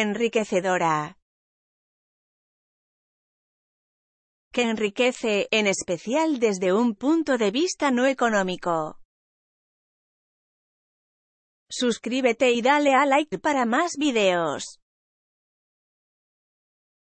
enriquecedora que enriquece, en especial desde un punto de vista no económico. Suscríbete y dale a like para más videos.